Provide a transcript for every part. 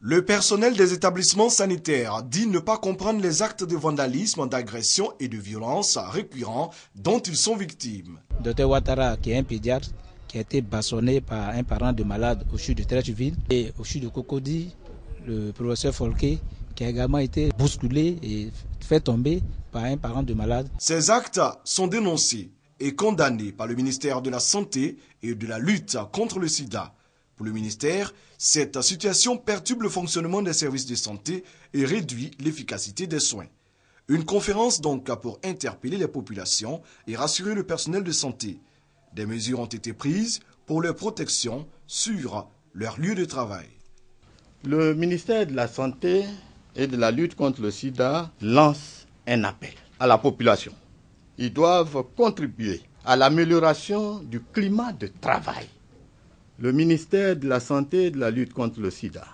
Le personnel des établissements sanitaires dit ne pas comprendre les actes de vandalisme, d'agression et de violence récurrents dont ils sont victimes. Dr Ouattara, qui est un pédiatre, qui a été bassonné par un parent de malade au CHU de Trècheville et au CHU de Cocody, le professeur Folquet, qui a également été bousculé et fait tomber par un parent de malade. Ces actes sont dénoncés et condamnés par le ministère de la Santé et de la lutte contre le sida. Pour le ministère, cette situation perturbe le fonctionnement des services de santé et réduit l'efficacité des soins. Une conférence donc pour interpeller les populations et rassurer le personnel de santé. Des mesures ont été prises pour leur protection sur leur lieu de travail. Le ministère de la Santé et de la lutte contre le sida lance un appel à la population. Ils doivent contribuer à l'amélioration du climat de travail le ministère de la Santé et de la lutte contre le sida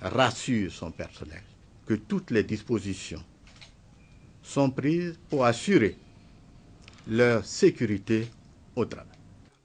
rassure son personnel que toutes les dispositions sont prises pour assurer leur sécurité au travail.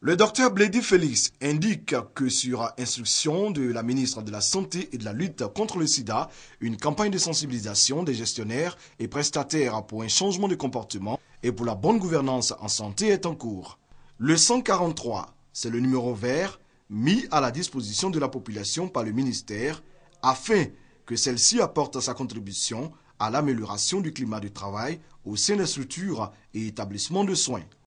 Le docteur Bledy Félix indique que sur instruction de la ministre de la Santé et de la lutte contre le sida, une campagne de sensibilisation des gestionnaires et prestataires pour un changement de comportement et pour la bonne gouvernance en santé est en cours. Le 143 c'est le numéro vert mis à la disposition de la population par le ministère afin que celle-ci apporte sa contribution à l'amélioration du climat de travail au sein des structures et établissements de soins.